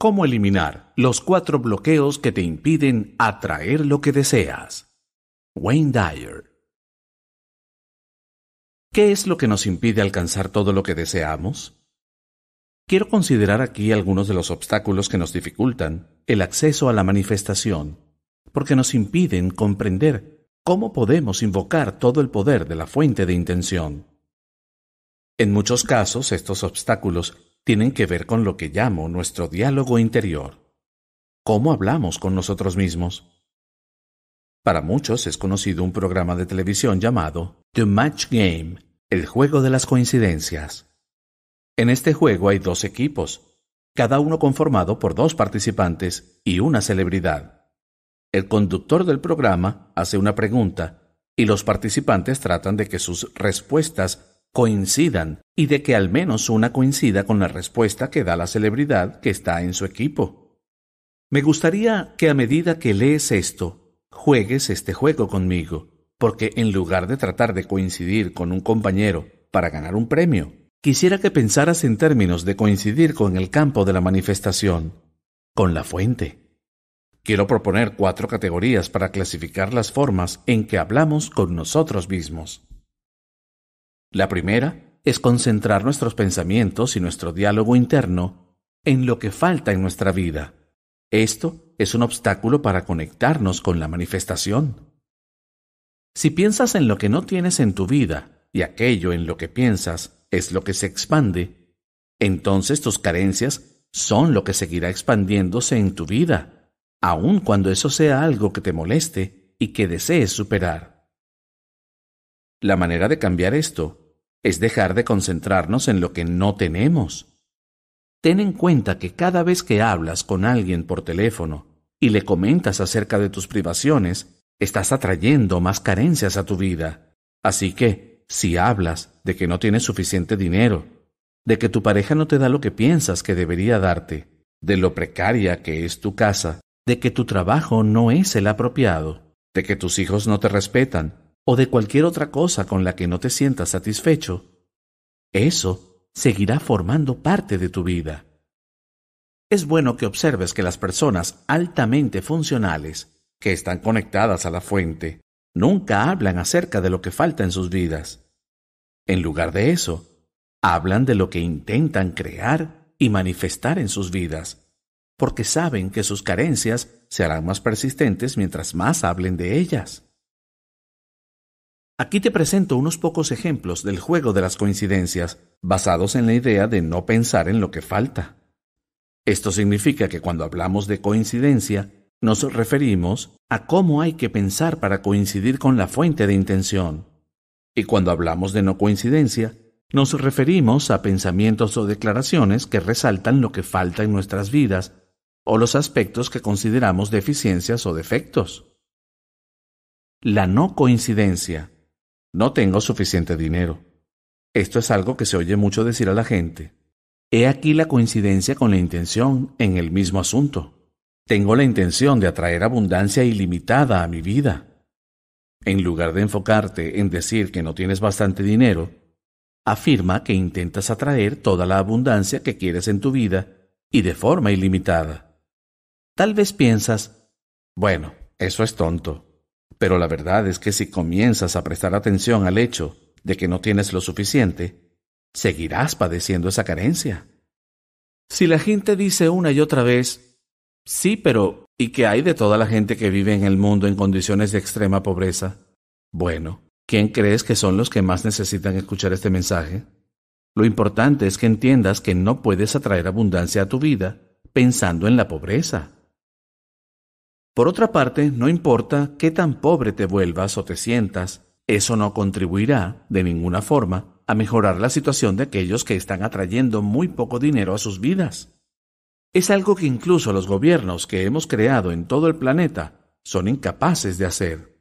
cómo eliminar los cuatro bloqueos que te impiden atraer lo que deseas. Wayne Dyer. ¿Qué es lo que nos impide alcanzar todo lo que deseamos? Quiero considerar aquí algunos de los obstáculos que nos dificultan el acceso a la manifestación, porque nos impiden comprender cómo podemos invocar todo el poder de la fuente de intención. En muchos casos, estos obstáculos tienen que ver con lo que llamo nuestro diálogo interior. ¿Cómo hablamos con nosotros mismos? Para muchos es conocido un programa de televisión llamado The Match Game, el juego de las coincidencias. En este juego hay dos equipos, cada uno conformado por dos participantes y una celebridad. El conductor del programa hace una pregunta y los participantes tratan de que sus respuestas coincidan y de que al menos una coincida con la respuesta que da la celebridad que está en su equipo. Me gustaría que a medida que lees esto, juegues este juego conmigo, porque en lugar de tratar de coincidir con un compañero para ganar un premio, quisiera que pensaras en términos de coincidir con el campo de la manifestación, con la fuente. Quiero proponer cuatro categorías para clasificar las formas en que hablamos con nosotros mismos. La primera es concentrar nuestros pensamientos y nuestro diálogo interno en lo que falta en nuestra vida. Esto es un obstáculo para conectarnos con la manifestación. Si piensas en lo que no tienes en tu vida y aquello en lo que piensas es lo que se expande, entonces tus carencias son lo que seguirá expandiéndose en tu vida, aun cuando eso sea algo que te moleste y que desees superar. La manera de cambiar esto es dejar de concentrarnos en lo que no tenemos. Ten en cuenta que cada vez que hablas con alguien por teléfono y le comentas acerca de tus privaciones, estás atrayendo más carencias a tu vida. Así que, si hablas de que no tienes suficiente dinero, de que tu pareja no te da lo que piensas que debería darte, de lo precaria que es tu casa, de que tu trabajo no es el apropiado, de que tus hijos no te respetan, o de cualquier otra cosa con la que no te sientas satisfecho, eso seguirá formando parte de tu vida. Es bueno que observes que las personas altamente funcionales, que están conectadas a la fuente, nunca hablan acerca de lo que falta en sus vidas. En lugar de eso, hablan de lo que intentan crear y manifestar en sus vidas, porque saben que sus carencias se harán más persistentes mientras más hablen de ellas. Aquí te presento unos pocos ejemplos del juego de las coincidencias, basados en la idea de no pensar en lo que falta. Esto significa que cuando hablamos de coincidencia, nos referimos a cómo hay que pensar para coincidir con la fuente de intención. Y cuando hablamos de no coincidencia, nos referimos a pensamientos o declaraciones que resaltan lo que falta en nuestras vidas o los aspectos que consideramos deficiencias o defectos. La no coincidencia no tengo suficiente dinero. Esto es algo que se oye mucho decir a la gente. He aquí la coincidencia con la intención en el mismo asunto. Tengo la intención de atraer abundancia ilimitada a mi vida. En lugar de enfocarte en decir que no tienes bastante dinero, afirma que intentas atraer toda la abundancia que quieres en tu vida y de forma ilimitada. Tal vez piensas, bueno, eso es tonto. Pero la verdad es que si comienzas a prestar atención al hecho de que no tienes lo suficiente, seguirás padeciendo esa carencia. Si la gente dice una y otra vez, sí, pero ¿y qué hay de toda la gente que vive en el mundo en condiciones de extrema pobreza? Bueno, ¿quién crees que son los que más necesitan escuchar este mensaje? Lo importante es que entiendas que no puedes atraer abundancia a tu vida pensando en la pobreza. Por otra parte, no importa qué tan pobre te vuelvas o te sientas, eso no contribuirá, de ninguna forma, a mejorar la situación de aquellos que están atrayendo muy poco dinero a sus vidas. Es algo que incluso los gobiernos que hemos creado en todo el planeta son incapaces de hacer.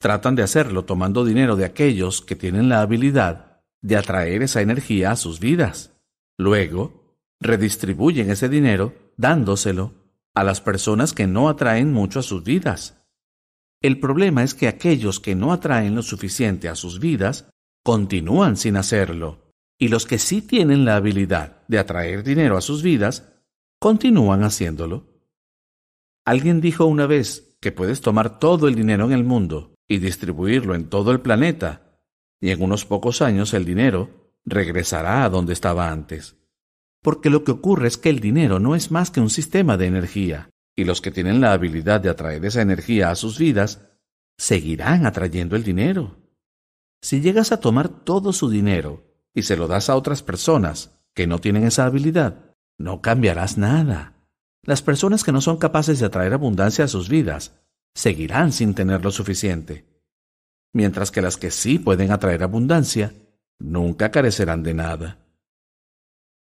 Tratan de hacerlo tomando dinero de aquellos que tienen la habilidad de atraer esa energía a sus vidas. Luego, redistribuyen ese dinero dándoselo a las personas que no atraen mucho a sus vidas. El problema es que aquellos que no atraen lo suficiente a sus vidas continúan sin hacerlo, y los que sí tienen la habilidad de atraer dinero a sus vidas continúan haciéndolo. Alguien dijo una vez que puedes tomar todo el dinero en el mundo y distribuirlo en todo el planeta, y en unos pocos años el dinero regresará a donde estaba antes porque lo que ocurre es que el dinero no es más que un sistema de energía, y los que tienen la habilidad de atraer esa energía a sus vidas, seguirán atrayendo el dinero. Si llegas a tomar todo su dinero y se lo das a otras personas que no tienen esa habilidad, no cambiarás nada. Las personas que no son capaces de atraer abundancia a sus vidas seguirán sin tener lo suficiente, mientras que las que sí pueden atraer abundancia nunca carecerán de nada.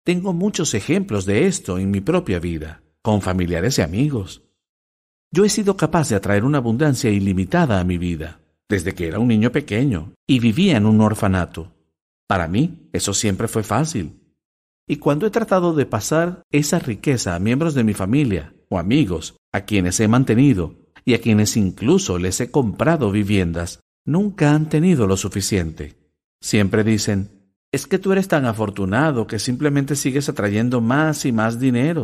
Tengo muchos ejemplos de esto en mi propia vida, con familiares y amigos. Yo he sido capaz de atraer una abundancia ilimitada a mi vida, desde que era un niño pequeño y vivía en un orfanato. Para mí, eso siempre fue fácil. Y cuando he tratado de pasar esa riqueza a miembros de mi familia o amigos, a quienes he mantenido y a quienes incluso les he comprado viviendas, nunca han tenido lo suficiente. Siempre dicen, es que tú eres tan afortunado que simplemente sigues atrayendo más y más dinero.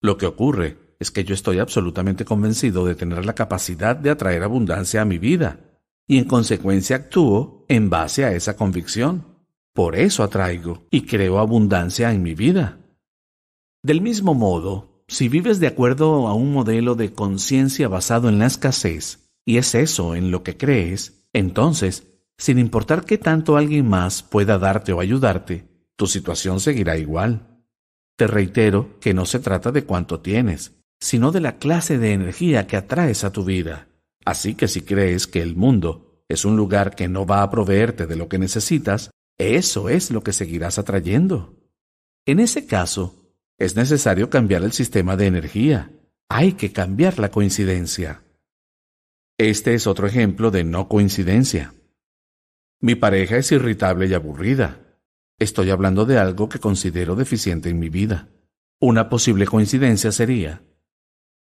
Lo que ocurre es que yo estoy absolutamente convencido de tener la capacidad de atraer abundancia a mi vida, y en consecuencia actúo en base a esa convicción. Por eso atraigo y creo abundancia en mi vida. Del mismo modo, si vives de acuerdo a un modelo de conciencia basado en la escasez, y es eso en lo que crees, entonces sin importar qué tanto alguien más pueda darte o ayudarte, tu situación seguirá igual. Te reitero que no se trata de cuánto tienes, sino de la clase de energía que atraes a tu vida. Así que si crees que el mundo es un lugar que no va a proveerte de lo que necesitas, eso es lo que seguirás atrayendo. En ese caso, es necesario cambiar el sistema de energía. Hay que cambiar la coincidencia. Este es otro ejemplo de no coincidencia. Mi pareja es irritable y aburrida. Estoy hablando de algo que considero deficiente en mi vida. Una posible coincidencia sería,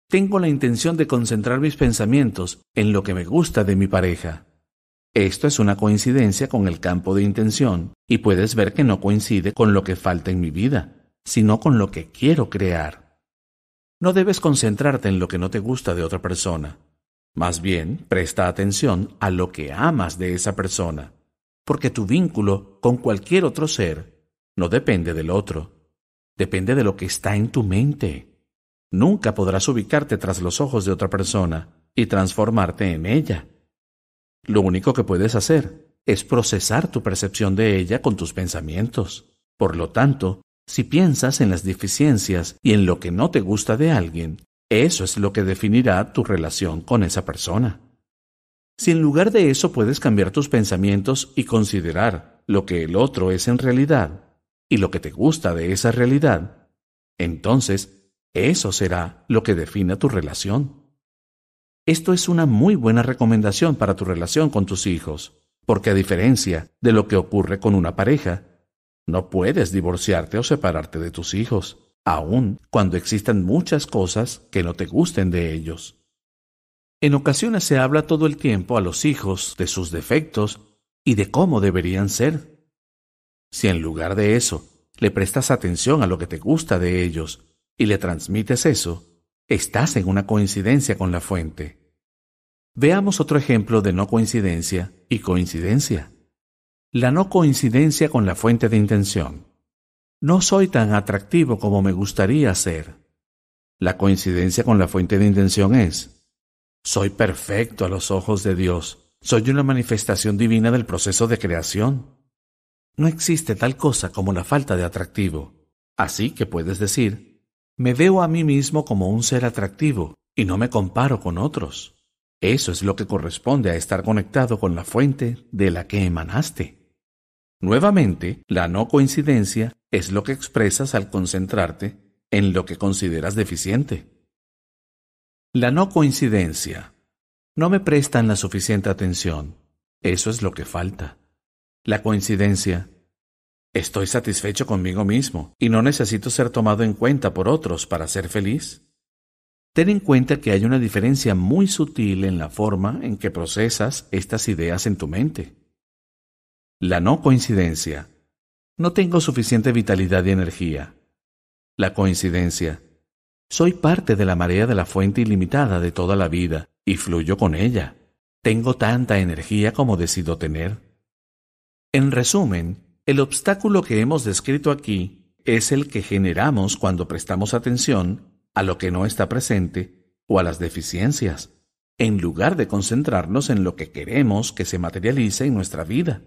tengo la intención de concentrar mis pensamientos en lo que me gusta de mi pareja. Esto es una coincidencia con el campo de intención y puedes ver que no coincide con lo que falta en mi vida, sino con lo que quiero crear. No debes concentrarte en lo que no te gusta de otra persona. Más bien, presta atención a lo que amas de esa persona porque tu vínculo con cualquier otro ser no depende del otro, depende de lo que está en tu mente. Nunca podrás ubicarte tras los ojos de otra persona y transformarte en ella. Lo único que puedes hacer es procesar tu percepción de ella con tus pensamientos. Por lo tanto, si piensas en las deficiencias y en lo que no te gusta de alguien, eso es lo que definirá tu relación con esa persona. Si en lugar de eso puedes cambiar tus pensamientos y considerar lo que el otro es en realidad y lo que te gusta de esa realidad, entonces eso será lo que defina tu relación. Esto es una muy buena recomendación para tu relación con tus hijos, porque a diferencia de lo que ocurre con una pareja, no puedes divorciarte o separarte de tus hijos, aun cuando existan muchas cosas que no te gusten de ellos. En ocasiones se habla todo el tiempo a los hijos de sus defectos y de cómo deberían ser. Si en lugar de eso le prestas atención a lo que te gusta de ellos y le transmites eso, estás en una coincidencia con la fuente. Veamos otro ejemplo de no coincidencia y coincidencia. La no coincidencia con la fuente de intención. No soy tan atractivo como me gustaría ser. La coincidencia con la fuente de intención es, soy perfecto a los ojos de Dios. Soy una manifestación divina del proceso de creación. No existe tal cosa como la falta de atractivo. Así que puedes decir, me veo a mí mismo como un ser atractivo y no me comparo con otros. Eso es lo que corresponde a estar conectado con la fuente de la que emanaste. Nuevamente, la no coincidencia es lo que expresas al concentrarte en lo que consideras deficiente. La no coincidencia. No me prestan la suficiente atención. Eso es lo que falta. La coincidencia. Estoy satisfecho conmigo mismo y no necesito ser tomado en cuenta por otros para ser feliz. Ten en cuenta que hay una diferencia muy sutil en la forma en que procesas estas ideas en tu mente. La no coincidencia. No tengo suficiente vitalidad y energía. La coincidencia. Soy parte de la marea de la fuente ilimitada de toda la vida, y fluyo con ella. Tengo tanta energía como decido tener. En resumen, el obstáculo que hemos descrito aquí es el que generamos cuando prestamos atención a lo que no está presente o a las deficiencias, en lugar de concentrarnos en lo que queremos que se materialice en nuestra vida.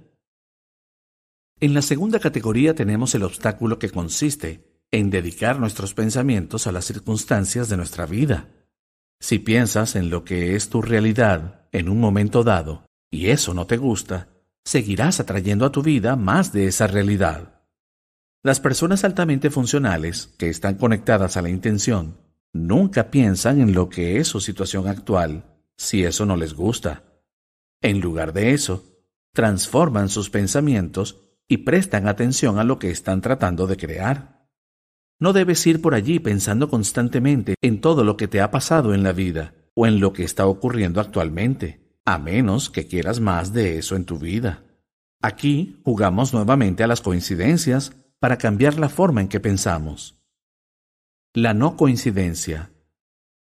En la segunda categoría tenemos el obstáculo que consiste en dedicar nuestros pensamientos a las circunstancias de nuestra vida. Si piensas en lo que es tu realidad en un momento dado, y eso no te gusta, seguirás atrayendo a tu vida más de esa realidad. Las personas altamente funcionales, que están conectadas a la intención, nunca piensan en lo que es su situación actual, si eso no les gusta. En lugar de eso, transforman sus pensamientos y prestan atención a lo que están tratando de crear. No debes ir por allí pensando constantemente en todo lo que te ha pasado en la vida o en lo que está ocurriendo actualmente, a menos que quieras más de eso en tu vida. Aquí jugamos nuevamente a las coincidencias para cambiar la forma en que pensamos. La no coincidencia.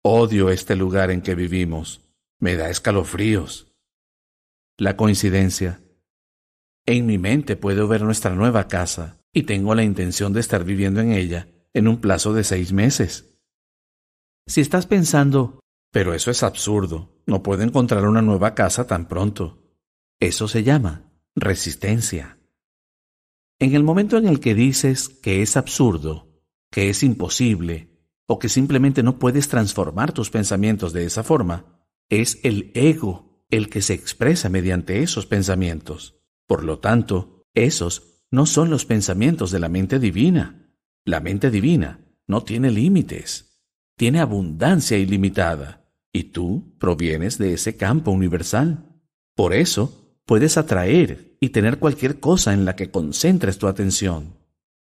Odio este lugar en que vivimos. Me da escalofríos. La coincidencia. En mi mente puedo ver nuestra nueva casa y tengo la intención de estar viviendo en ella en un plazo de seis meses. Si estás pensando, pero eso es absurdo, no puedo encontrar una nueva casa tan pronto. Eso se llama resistencia. En el momento en el que dices que es absurdo, que es imposible, o que simplemente no puedes transformar tus pensamientos de esa forma, es el ego el que se expresa mediante esos pensamientos. Por lo tanto, esos no son los pensamientos de la mente divina. La mente divina no tiene límites, tiene abundancia ilimitada, y tú provienes de ese campo universal. Por eso, puedes atraer y tener cualquier cosa en la que concentres tu atención.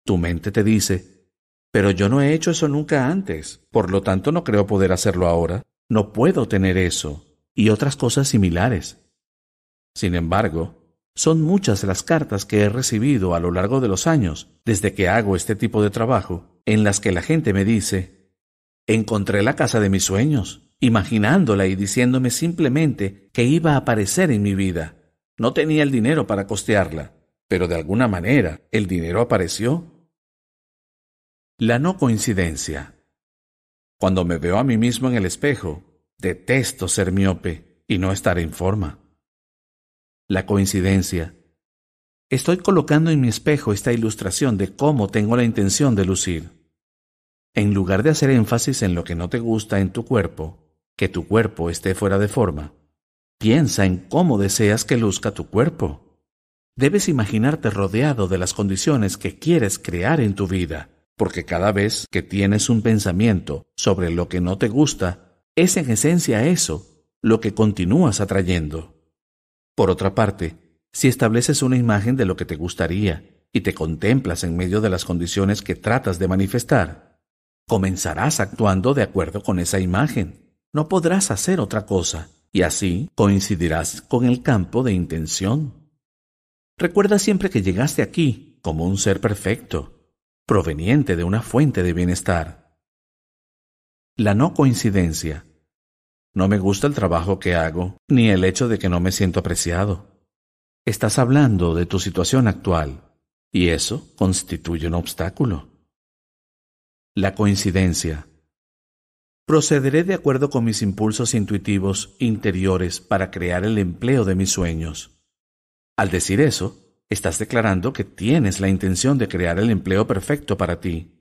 Tu mente te dice, pero yo no he hecho eso nunca antes, por lo tanto no creo poder hacerlo ahora, no puedo tener eso, y otras cosas similares. Sin embargo, son muchas las cartas que he recibido a lo largo de los años, desde que hago este tipo de trabajo, en las que la gente me dice, encontré la casa de mis sueños, imaginándola y diciéndome simplemente que iba a aparecer en mi vida. No tenía el dinero para costearla, pero de alguna manera el dinero apareció. La no coincidencia. Cuando me veo a mí mismo en el espejo, detesto ser miope y no estar en forma la coincidencia. Estoy colocando en mi espejo esta ilustración de cómo tengo la intención de lucir. En lugar de hacer énfasis en lo que no te gusta en tu cuerpo, que tu cuerpo esté fuera de forma, piensa en cómo deseas que luzca tu cuerpo. Debes imaginarte rodeado de las condiciones que quieres crear en tu vida, porque cada vez que tienes un pensamiento sobre lo que no te gusta, es en esencia eso lo que continúas atrayendo. Por otra parte, si estableces una imagen de lo que te gustaría y te contemplas en medio de las condiciones que tratas de manifestar, comenzarás actuando de acuerdo con esa imagen. No podrás hacer otra cosa y así coincidirás con el campo de intención. Recuerda siempre que llegaste aquí como un ser perfecto, proveniente de una fuente de bienestar. La no coincidencia no me gusta el trabajo que hago, ni el hecho de que no me siento apreciado. Estás hablando de tu situación actual, y eso constituye un obstáculo. La coincidencia. Procederé de acuerdo con mis impulsos intuitivos interiores para crear el empleo de mis sueños. Al decir eso, estás declarando que tienes la intención de crear el empleo perfecto para ti.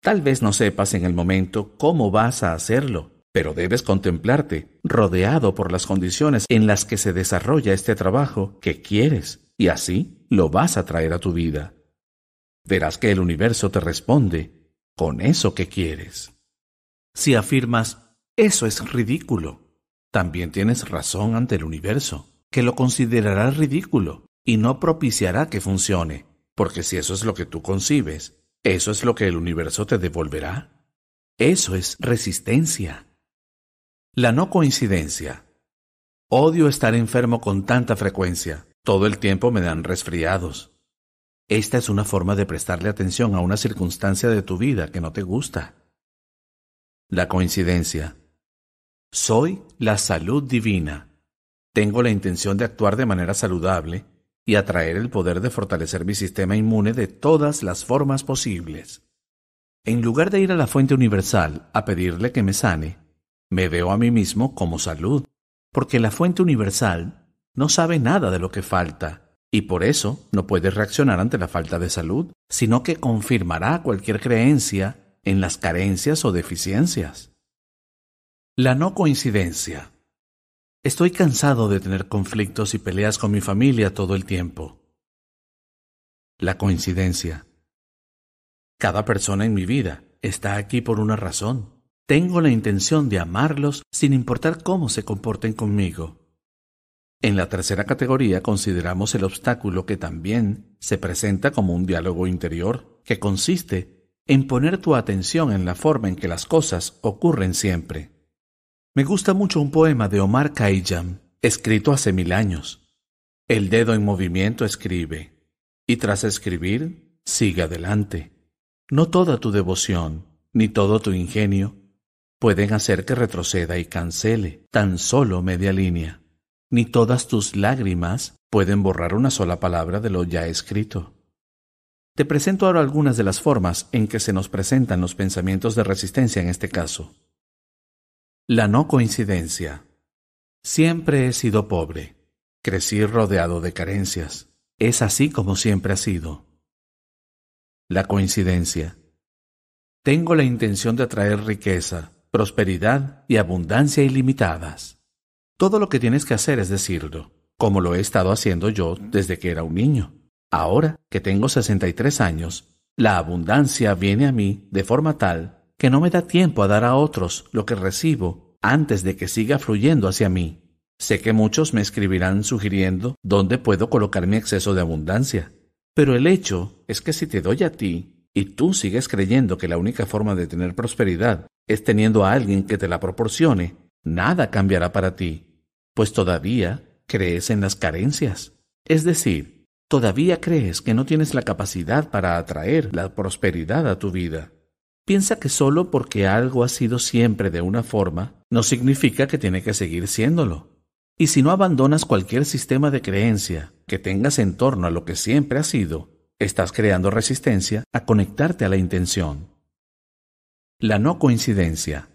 Tal vez no sepas en el momento cómo vas a hacerlo pero debes contemplarte rodeado por las condiciones en las que se desarrolla este trabajo que quieres, y así lo vas a traer a tu vida. Verás que el universo te responde con eso que quieres. Si afirmas, eso es ridículo, también tienes razón ante el universo, que lo considerará ridículo y no propiciará que funcione, porque si eso es lo que tú concibes, eso es lo que el universo te devolverá. Eso es resistencia. La no coincidencia. Odio estar enfermo con tanta frecuencia. Todo el tiempo me dan resfriados. Esta es una forma de prestarle atención a una circunstancia de tu vida que no te gusta. La coincidencia. Soy la salud divina. Tengo la intención de actuar de manera saludable y atraer el poder de fortalecer mi sistema inmune de todas las formas posibles. En lugar de ir a la fuente universal a pedirle que me sane, me veo a mí mismo como salud, porque la fuente universal no sabe nada de lo que falta, y por eso no puede reaccionar ante la falta de salud, sino que confirmará cualquier creencia en las carencias o deficiencias. La no coincidencia. Estoy cansado de tener conflictos y peleas con mi familia todo el tiempo. La coincidencia. Cada persona en mi vida está aquí por una razón. Tengo la intención de amarlos sin importar cómo se comporten conmigo. En la tercera categoría consideramos el obstáculo que también se presenta como un diálogo interior, que consiste en poner tu atención en la forma en que las cosas ocurren siempre. Me gusta mucho un poema de Omar Khayyam, escrito hace mil años. El dedo en movimiento escribe, y tras escribir, sigue adelante. No toda tu devoción, ni todo tu ingenio, pueden hacer que retroceda y cancele tan solo media línea. Ni todas tus lágrimas pueden borrar una sola palabra de lo ya escrito. Te presento ahora algunas de las formas en que se nos presentan los pensamientos de resistencia en este caso. La no coincidencia. Siempre he sido pobre. Crecí rodeado de carencias. Es así como siempre ha sido. La coincidencia. Tengo la intención de atraer riqueza, prosperidad y abundancia ilimitadas. Todo lo que tienes que hacer es decirlo, como lo he estado haciendo yo desde que era un niño. Ahora que tengo 63 años, la abundancia viene a mí de forma tal que no me da tiempo a dar a otros lo que recibo antes de que siga fluyendo hacia mí. Sé que muchos me escribirán sugiriendo dónde puedo colocar mi exceso de abundancia, pero el hecho es que si te doy a ti, y tú sigues creyendo que la única forma de tener prosperidad es teniendo a alguien que te la proporcione, nada cambiará para ti, pues todavía crees en las carencias. Es decir, todavía crees que no tienes la capacidad para atraer la prosperidad a tu vida. Piensa que solo porque algo ha sido siempre de una forma, no significa que tiene que seguir siéndolo. Y si no abandonas cualquier sistema de creencia que tengas en torno a lo que siempre ha sido, Estás creando resistencia a conectarte a la intención. La no coincidencia.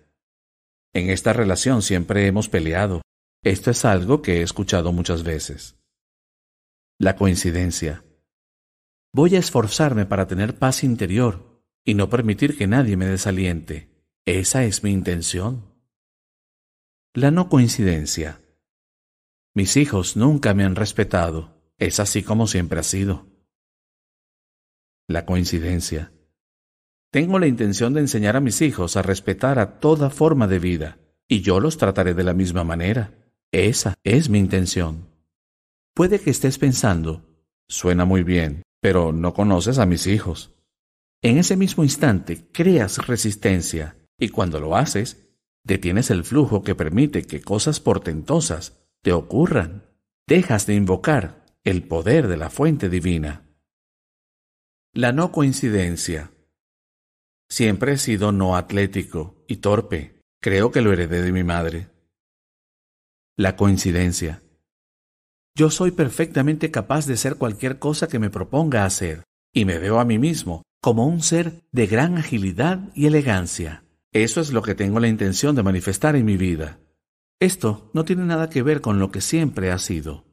En esta relación siempre hemos peleado. Esto es algo que he escuchado muchas veces. La coincidencia. Voy a esforzarme para tener paz interior y no permitir que nadie me desaliente. Esa es mi intención. La no coincidencia. Mis hijos nunca me han respetado. Es así como siempre ha sido la coincidencia. Tengo la intención de enseñar a mis hijos a respetar a toda forma de vida, y yo los trataré de la misma manera. Esa es mi intención. Puede que estés pensando, suena muy bien, pero no conoces a mis hijos. En ese mismo instante creas resistencia, y cuando lo haces, detienes el flujo que permite que cosas portentosas te ocurran. Dejas de invocar el poder de la fuente divina. La no coincidencia. Siempre he sido no atlético y torpe. Creo que lo heredé de mi madre. La coincidencia. Yo soy perfectamente capaz de ser cualquier cosa que me proponga hacer, y me veo a mí mismo como un ser de gran agilidad y elegancia. Eso es lo que tengo la intención de manifestar en mi vida. Esto no tiene nada que ver con lo que siempre ha sido.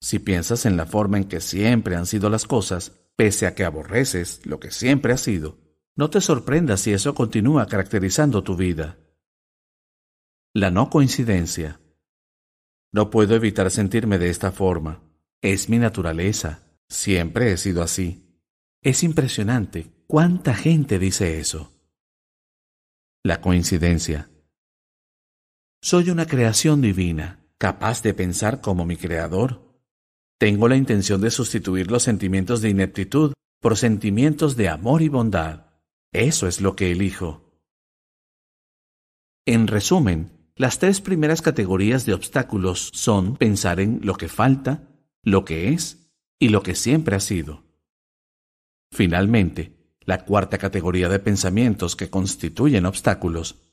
Si piensas en la forma en que siempre han sido las cosas, Pese a que aborreces lo que siempre ha sido, no te sorprendas si eso continúa caracterizando tu vida. La no coincidencia. No puedo evitar sentirme de esta forma. Es mi naturaleza. Siempre he sido así. Es impresionante cuánta gente dice eso. La coincidencia. Soy una creación divina, capaz de pensar como mi creador tengo la intención de sustituir los sentimientos de ineptitud por sentimientos de amor y bondad. Eso es lo que elijo. En resumen, las tres primeras categorías de obstáculos son pensar en lo que falta, lo que es y lo que siempre ha sido. Finalmente, la cuarta categoría de pensamientos que constituyen obstáculos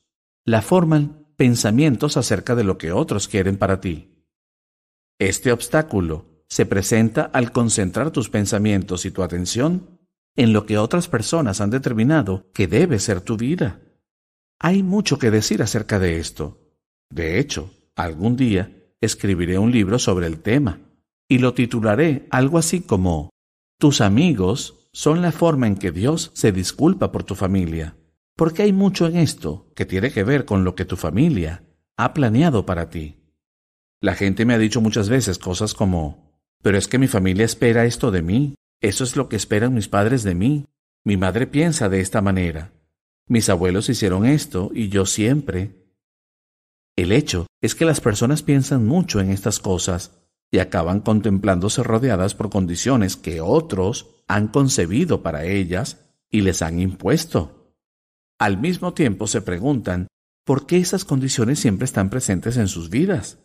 la forman pensamientos acerca de lo que otros quieren para ti. Este obstáculo se presenta al concentrar tus pensamientos y tu atención en lo que otras personas han determinado que debe ser tu vida. Hay mucho que decir acerca de esto. De hecho, algún día escribiré un libro sobre el tema y lo titularé algo así como Tus amigos son la forma en que Dios se disculpa por tu familia, porque hay mucho en esto que tiene que ver con lo que tu familia ha planeado para ti. La gente me ha dicho muchas veces cosas como pero es que mi familia espera esto de mí. Eso es lo que esperan mis padres de mí. Mi madre piensa de esta manera. Mis abuelos hicieron esto y yo siempre. El hecho es que las personas piensan mucho en estas cosas y acaban contemplándose rodeadas por condiciones que otros han concebido para ellas y les han impuesto. Al mismo tiempo se preguntan por qué esas condiciones siempre están presentes en sus vidas.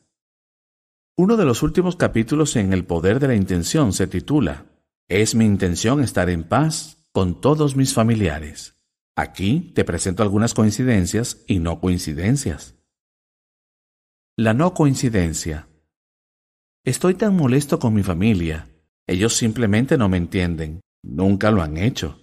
Uno de los últimos capítulos en El Poder de la Intención se titula Es mi intención estar en paz con todos mis familiares. Aquí te presento algunas coincidencias y no coincidencias. La no coincidencia. Estoy tan molesto con mi familia. Ellos simplemente no me entienden. Nunca lo han hecho.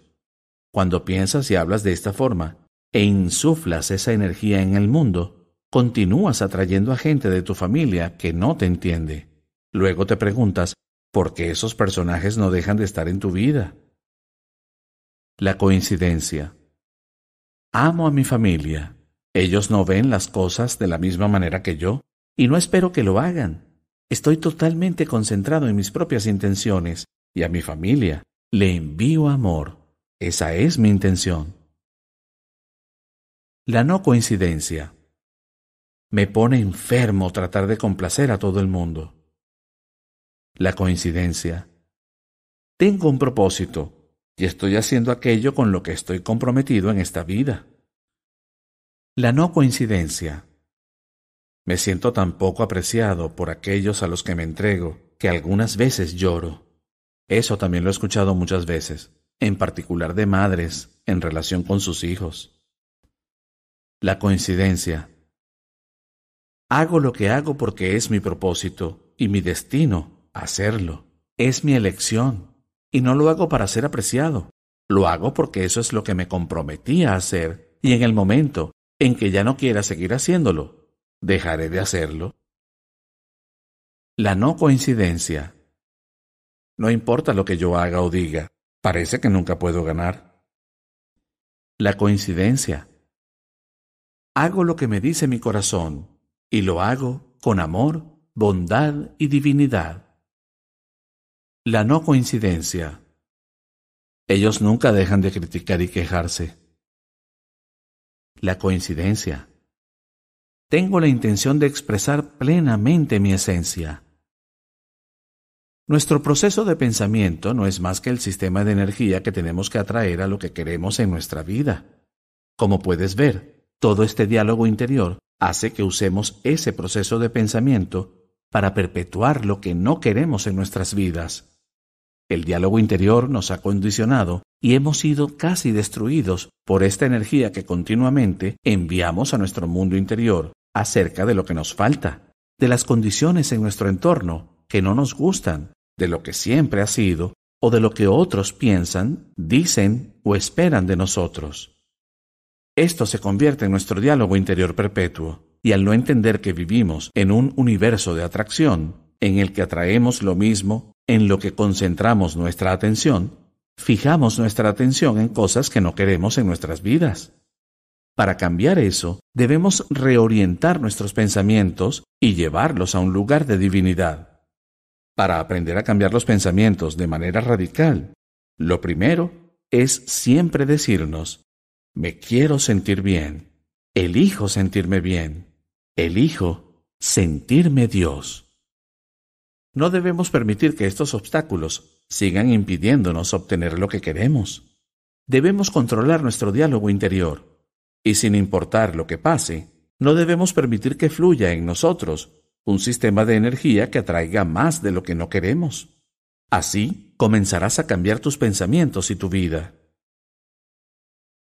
Cuando piensas y hablas de esta forma, e insuflas esa energía en el mundo, continúas atrayendo a gente de tu familia que no te entiende. Luego te preguntas, ¿por qué esos personajes no dejan de estar en tu vida? La coincidencia. Amo a mi familia. Ellos no ven las cosas de la misma manera que yo, y no espero que lo hagan. Estoy totalmente concentrado en mis propias intenciones, y a mi familia le envío amor. Esa es mi intención. La no coincidencia. Me pone enfermo tratar de complacer a todo el mundo. La coincidencia. Tengo un propósito y estoy haciendo aquello con lo que estoy comprometido en esta vida. La no coincidencia. Me siento tan poco apreciado por aquellos a los que me entrego que algunas veces lloro. Eso también lo he escuchado muchas veces, en particular de madres en relación con sus hijos. La coincidencia Hago lo que hago porque es mi propósito y mi destino hacerlo. Es mi elección. Y no lo hago para ser apreciado. Lo hago porque eso es lo que me comprometí a hacer y en el momento en que ya no quiera seguir haciéndolo, dejaré de hacerlo. La no coincidencia. No importa lo que yo haga o diga, parece que nunca puedo ganar. La coincidencia. Hago lo que me dice mi corazón y lo hago con amor, bondad y divinidad. La no coincidencia. Ellos nunca dejan de criticar y quejarse. La coincidencia. Tengo la intención de expresar plenamente mi esencia. Nuestro proceso de pensamiento no es más que el sistema de energía que tenemos que atraer a lo que queremos en nuestra vida. Como puedes ver, todo este diálogo interior hace que usemos ese proceso de pensamiento para perpetuar lo que no queremos en nuestras vidas. El diálogo interior nos ha condicionado y hemos sido casi destruidos por esta energía que continuamente enviamos a nuestro mundo interior acerca de lo que nos falta, de las condiciones en nuestro entorno que no nos gustan, de lo que siempre ha sido o de lo que otros piensan, dicen o esperan de nosotros. Esto se convierte en nuestro diálogo interior perpetuo, y al no entender que vivimos en un universo de atracción, en el que atraemos lo mismo, en lo que concentramos nuestra atención, fijamos nuestra atención en cosas que no queremos en nuestras vidas. Para cambiar eso, debemos reorientar nuestros pensamientos y llevarlos a un lugar de divinidad. Para aprender a cambiar los pensamientos de manera radical, lo primero es siempre decirnos, me quiero sentir bien. Elijo sentirme bien. Elijo sentirme Dios. No debemos permitir que estos obstáculos sigan impidiéndonos obtener lo que queremos. Debemos controlar nuestro diálogo interior. Y sin importar lo que pase, no debemos permitir que fluya en nosotros un sistema de energía que atraiga más de lo que no queremos. Así comenzarás a cambiar tus pensamientos y tu vida.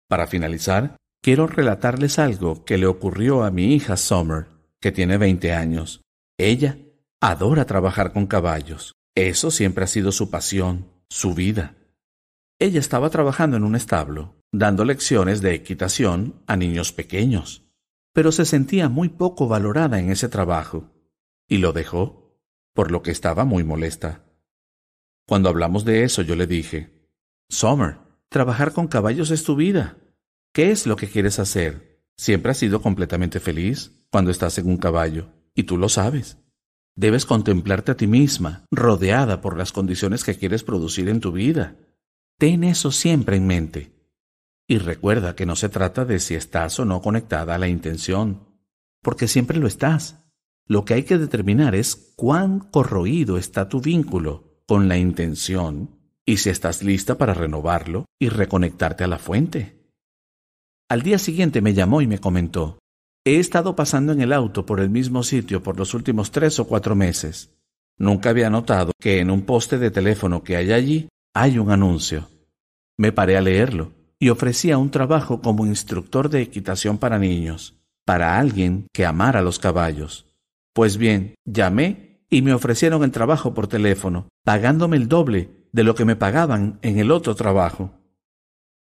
Para finalizar, quiero relatarles algo que le ocurrió a mi hija Summer, que tiene 20 años. Ella adora trabajar con caballos. Eso siempre ha sido su pasión, su vida. Ella estaba trabajando en un establo, dando lecciones de equitación a niños pequeños, pero se sentía muy poco valorada en ese trabajo, y lo dejó, por lo que estaba muy molesta. Cuando hablamos de eso yo le dije, Summer, Trabajar con caballos es tu vida. ¿Qué es lo que quieres hacer? Siempre has sido completamente feliz cuando estás en un caballo, y tú lo sabes. Debes contemplarte a ti misma, rodeada por las condiciones que quieres producir en tu vida. Ten eso siempre en mente. Y recuerda que no se trata de si estás o no conectada a la intención, porque siempre lo estás. Lo que hay que determinar es cuán corroído está tu vínculo con la intención y si estás lista para renovarlo y reconectarte a la fuente. Al día siguiente me llamó y me comentó, he estado pasando en el auto por el mismo sitio por los últimos tres o cuatro meses. Nunca había notado que en un poste de teléfono que hay allí hay un anuncio. Me paré a leerlo y ofrecía un trabajo como instructor de equitación para niños, para alguien que amara los caballos. Pues bien, llamé y me ofrecieron el trabajo por teléfono, pagándome el doble de lo que me pagaban en el otro trabajo.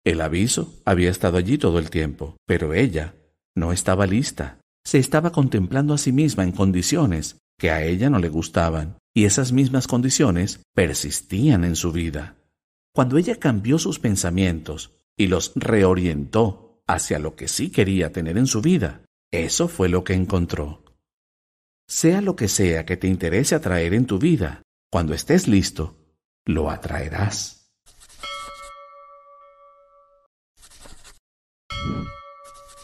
El aviso había estado allí todo el tiempo, pero ella no estaba lista. Se estaba contemplando a sí misma en condiciones que a ella no le gustaban, y esas mismas condiciones persistían en su vida. Cuando ella cambió sus pensamientos y los reorientó hacia lo que sí quería tener en su vida, eso fue lo que encontró. Sea lo que sea que te interese atraer en tu vida, cuando estés listo, lo atraerás.